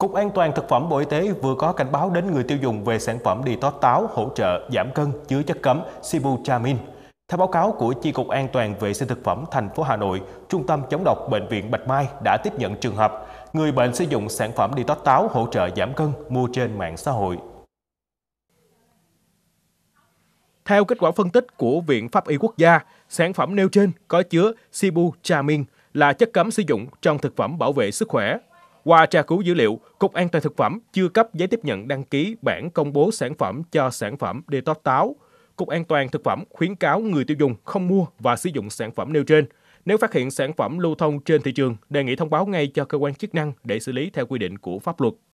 Cục An toàn Thực phẩm Bộ Y tế vừa có cảnh báo đến người tiêu dùng về sản phẩm detox táo hỗ trợ giảm cân chứa chất cấm sibutramine. Theo báo cáo của Chi cục An toàn vệ sinh thực phẩm thành phố Hà Nội, Trung tâm chống độc bệnh viện Bạch Mai đã tiếp nhận trường hợp người bệnh sử dụng sản phẩm detox táo hỗ trợ giảm cân mua trên mạng xã hội. Theo kết quả phân tích của Viện Pháp y Quốc gia, sản phẩm nêu trên có chứa sibutramine là chất cấm sử dụng trong thực phẩm bảo vệ sức khỏe qua tra cứu dữ liệu, Cục An toàn Thực phẩm chưa cấp giấy tiếp nhận đăng ký bản công bố sản phẩm cho sản phẩm detox táo. Cục An toàn Thực phẩm khuyến cáo người tiêu dùng không mua và sử dụng sản phẩm nêu trên. Nếu phát hiện sản phẩm lưu thông trên thị trường, đề nghị thông báo ngay cho cơ quan chức năng để xử lý theo quy định của pháp luật.